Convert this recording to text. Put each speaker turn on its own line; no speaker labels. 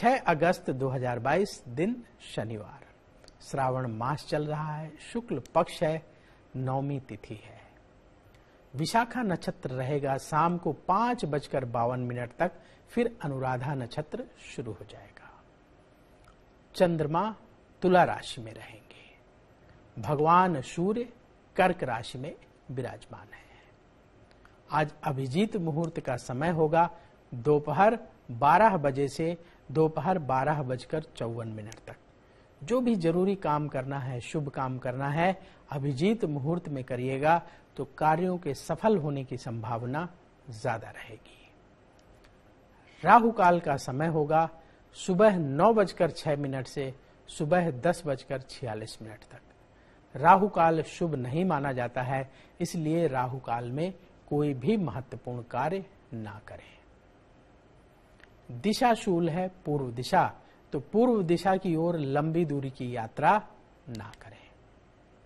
6 अगस्त 2022 दिन शनिवार श्रावण मास चल रहा है शुक्ल पक्ष है नवमी तिथि है विशाखा नक्षत्र रहेगा शाम को पांच बजकर बावन मिनट तक फिर अनुराधा नक्षत्र शुरू हो जाएगा चंद्रमा तुला राशि में रहेंगे भगवान सूर्य कर्क राशि में विराजमान है आज अभिजीत मुहूर्त का समय होगा दोपहर 12 बजे से दोपहर बारह बजकर चौवन मिनट तक जो भी जरूरी काम करना है शुभ काम करना है अभिजीत मुहूर्त में करिएगा तो कार्यों के सफल होने की संभावना ज्यादा रहेगी राहु काल का समय होगा सुबह नौ बजकर छह मिनट से सुबह दस बजकर छियालीस मिनट तक राहु काल शुभ नहीं माना जाता है इसलिए राहु काल में कोई भी महत्वपूर्ण कार्य ना करें दिशाशूल है पूर्व दिशा तो पूर्व दिशा की ओर लंबी दूरी की यात्रा ना करें